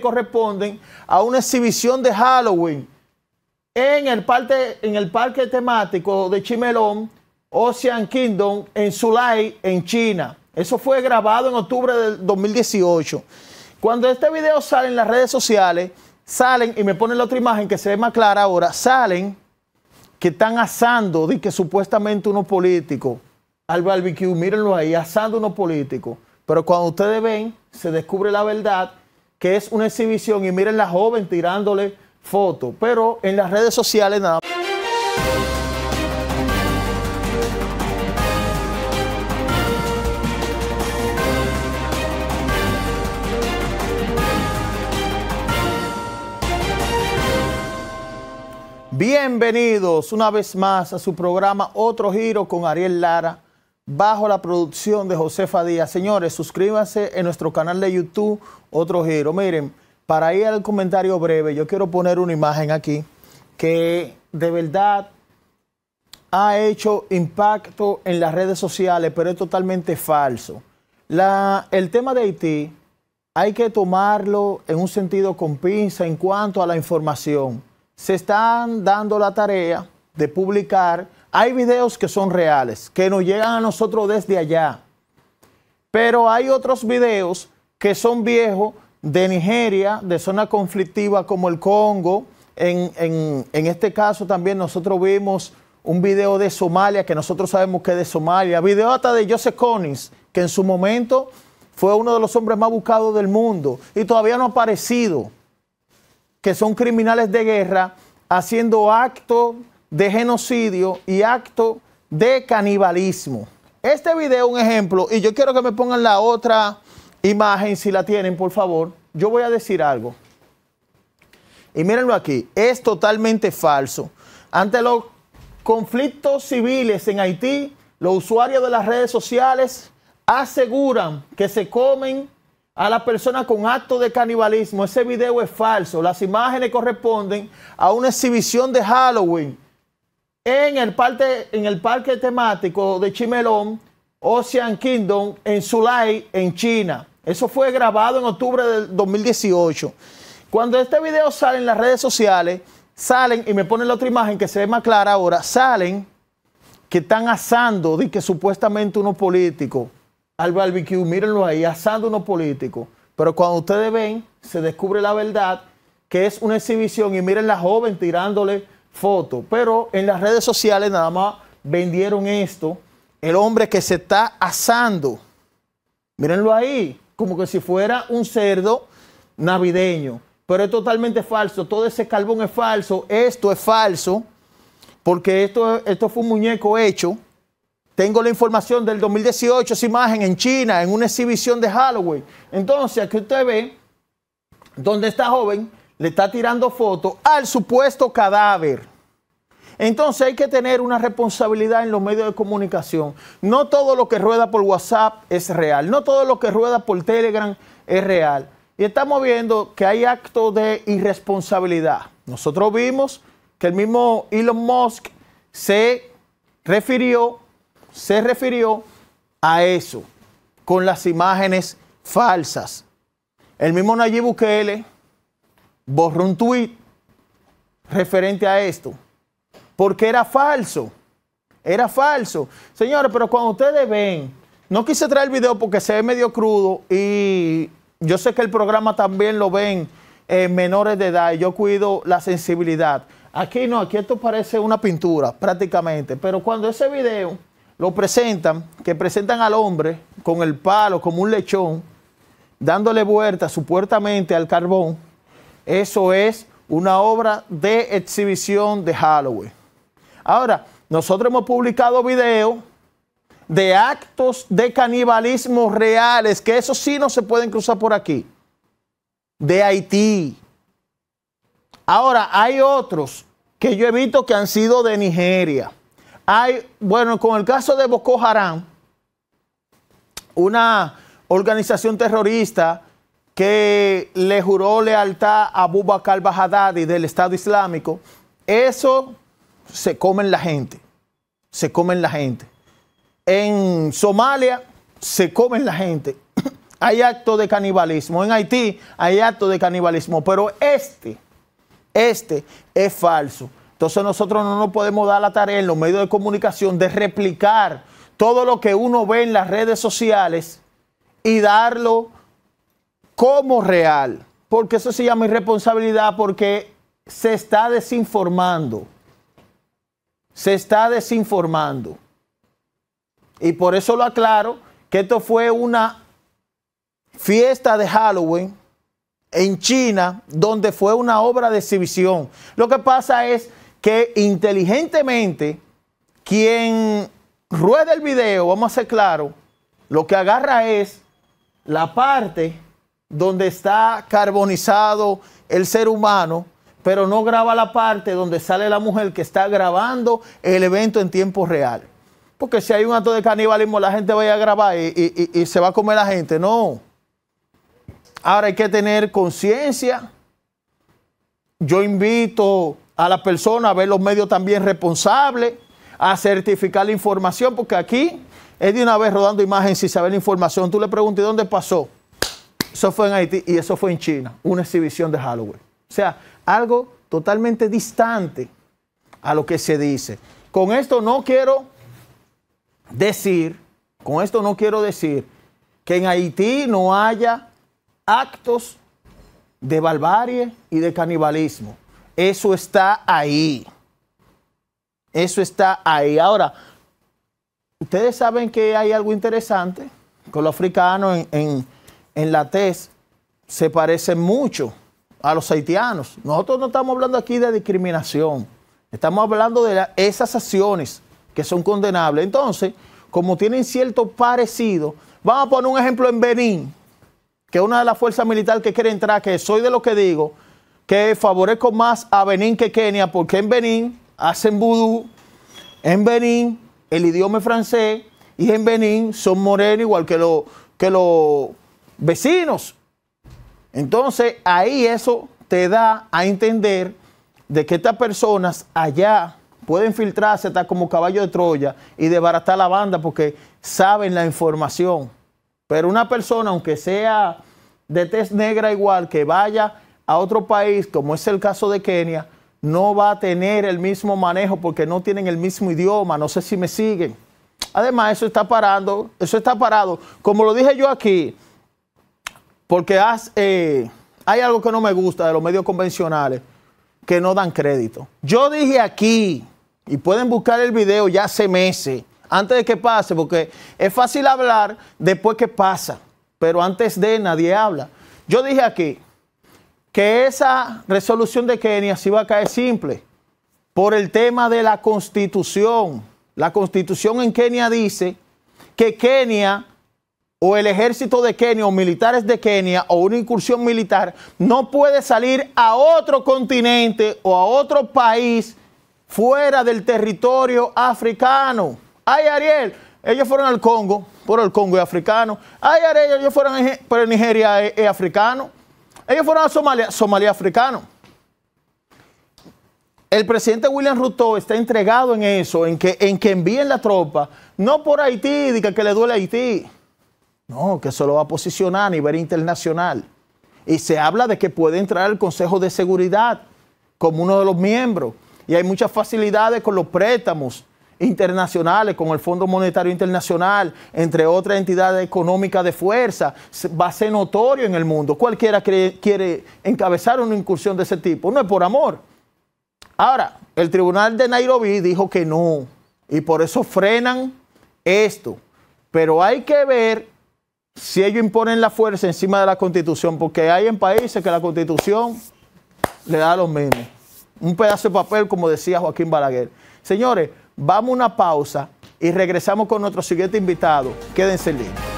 corresponden a una exhibición de Halloween en el, en el parque temático de Chimelón, Ocean Kingdom, en Zulai, en China. Eso fue grabado en octubre del 2018. Cuando este video sale en las redes sociales, salen, y me ponen la otra imagen que se ve más clara ahora, salen que están asando, de que supuestamente unos políticos, al barbecue, mírenlo ahí, asando unos políticos. Pero cuando ustedes ven, se descubre la verdad que es una exhibición y miren la joven tirándole fotos, pero en las redes sociales nada más. Bienvenidos una vez más a su programa Otro Giro con Ariel Lara bajo la producción de Josefa Díaz. Señores, suscríbanse en nuestro canal de YouTube Otro Giro. Miren, para ir al comentario breve, yo quiero poner una imagen aquí que de verdad ha hecho impacto en las redes sociales, pero es totalmente falso. el tema de Haití hay que tomarlo en un sentido con pinza en cuanto a la información. Se están dando la tarea de publicar hay videos que son reales, que nos llegan a nosotros desde allá. Pero hay otros videos que son viejos de Nigeria, de zona conflictiva como el Congo. En, este caso también nosotros vimos un video de Somalia, que nosotros sabemos que es de Somalia. Video hasta de Joseph Collins, que en su momento fue uno de los hombres más buscados del mundo y todavía no ha aparecido, que son criminales de guerra haciendo actos de genocidio y acto de canibalismo. Este video es un ejemplo y yo quiero que me pongan la otra imagen, si la tienen, por favor. Yo voy a decir algo. Y mírenlo aquí, es totalmente falso. Ante los conflictos civiles en Haití, los usuarios de las redes sociales aseguran que se comen a las personas con acto de canibalismo. Ese video es falso. Las imágenes corresponden a una exhibición de Halloween en el, en el parque temático de Chimelón, Ocean Kingdom, en Zulai, en China. Eso fue grabado en octubre del 2018. Cuando este video sale en las redes sociales, salen, y me ponen la otra imagen que se ve más clara ahora, salen que están asando, de que supuestamente unos políticos, al barbecue, mírenlo ahí, asando unos políticos. Pero cuando ustedes ven, se descubre la verdad, que es una exhibición, y miren la joven tirándole foto. Pero en las redes sociales nada más vendieron esto. El hombre que se está asando. Mírenlo ahí, como que si fuera un cerdo navideño. Pero es totalmente falso. Todo ese carbón es falso. Esto es falso. Porque esto, esto fue un muñeco hecho. Tengo la información del 2018, esa imagen en China, en una exhibición de Halloween. Entonces, aquí usted ve donde está joven le está tirando fotos al supuesto cadáver. Entonces hay que tener una responsabilidad en los medios de comunicación. No todo lo que rueda por WhatsApp es real, no todo lo que rueda por Telegram es real. Y estamos viendo que hay actos de irresponsabilidad. Nosotros vimos que el mismo Elon Musk se refirió, se refirió a eso, con las imágenes falsas. El mismo Nayib Bukele borró un tuit referente a esto, porque era falso, era falso. Señores, pero cuando ustedes ven, no quise traer el video porque se ve medio crudo y yo sé que el programa también lo ven en eh, menores de edad y yo cuido la sensibilidad. Aquí no, aquí esto parece una pintura prácticamente, pero cuando ese video lo presentan, que presentan al hombre con el palo, como un lechón, dándole vuelta supuestamente al carbón, eso es una obra de exhibición de Halloween. Ahora, nosotros hemos publicado videos de actos de canibalismo reales, que eso sí no se pueden cruzar por aquí, de Haití. Ahora, hay otros que yo he visto que han sido de Nigeria. Hay, bueno, con el caso de Boko Haram, una organización terrorista que le juró lealtad a Abu Bakr Bahadadi del Estado Islámico, eso se come en la gente. Se comen la gente. En Somalia se en la gente. hay actos de canibalismo. En Haití hay actos de canibalismo. Pero este, este es falso. Entonces nosotros no nos podemos dar la tarea en los medios de comunicación de replicar todo lo que uno ve en las redes sociales y darlo como real, porque eso se llama irresponsabilidad, porque se está desinformando. Se está desinformando. Y por eso lo aclaro, que esto fue una fiesta de Halloween en China, donde fue una obra de exhibición. Lo que pasa es que inteligentemente, quien rueda el video, vamos a ser claro, lo que agarra es la parte donde está carbonizado el ser humano, pero no graba la parte donde sale la mujer que está grabando el evento en tiempo real. Porque si hay un acto de canibalismo, la gente va a grabar y, se va a comer la gente. No. Ahora hay que tener conciencia. Yo invito a la persona a ver los medios también responsables, a certificar la información, porque aquí es de una vez rodando imagen sin saber la información. Tú le preguntas, dónde pasó? Eso fue en Haití y eso fue en China, una exhibición de Halloween. O sea, algo totalmente distante a lo que se dice. Con esto no quiero decir, con esto no quiero decir que en Haití no haya actos de barbarie y de canibalismo. Eso está ahí. Eso está ahí. Ahora, ustedes saben que hay algo interesante con lo africanos en, en, en la TES, se parecen mucho a los haitianos. Nosotros no estamos hablando aquí de discriminación, estamos hablando de esas acciones que son condenables. Entonces, como tienen cierto parecido, vamos a poner un ejemplo en Benín, que es una de las fuerzas militares que quiere entrar, que soy de lo que digo, que favorezco más a Benín que Kenia, porque en Benín hacen vudú, en Benín el idioma francés, y en Benín son morenos igual que los que lo, vecinos. Entonces ahí eso te da a entender de que estas personas allá pueden filtrarse tal como caballo de Troya y desbaratar la banda porque saben la información. Pero una persona, aunque sea de tez negra igual, que vaya a otro país, como es el caso de Kenia, no va a tener el mismo manejo porque no tienen el mismo idioma, no sé si me siguen. Además, eso está parando, eso está parado. Como lo dije yo aquí, porque eh, hay algo que no me gusta de los medios convencionales que no dan crédito. Yo dije aquí, y pueden buscar el video ya hace meses, antes de que pase, porque es fácil hablar después que pasa, pero antes de nadie habla. Yo dije aquí que esa resolución de Kenia sí va a caer simple por el tema de la constitución. La constitución en Kenia dice que Kenia o el ejército de Kenia o militares de Kenia o una incursión militar no puede salir a otro continente o a otro país fuera del territorio africano. Ay, Ariel, ellos fueron al Congo, por el Congo es africano. Ay, Ariel, ellos fueron por Nigeria es, africano. Ellos fueron a Somalia, Somalia africano. El presidente William Ruto está entregado en eso, en que, en que envíen la tropa, no por Haití, que le duele a Haití. No, que eso lo va a posicionar a nivel internacional. Y se habla de que puede entrar al Consejo de Seguridad como uno de los miembros. Y hay muchas facilidades con los préstamos internacionales, con el Fondo Monetario Internacional, entre otras entidades económicas de fuerza, va a ser notorio en el mundo. Cualquiera quiere encabezar una incursión de ese tipo, no es por amor. Ahora, el tribunal de Nairobi dijo que no, y por eso frenan esto. Pero hay que ver si ellos imponen la fuerza encima de la constitución, porque hay en países que la constitución le da lo mismo. Un pedazo de papel, como decía Joaquín Balaguer. Señores, vamos a una pausa y regresamos con nuestro siguiente invitado. Quédense listos.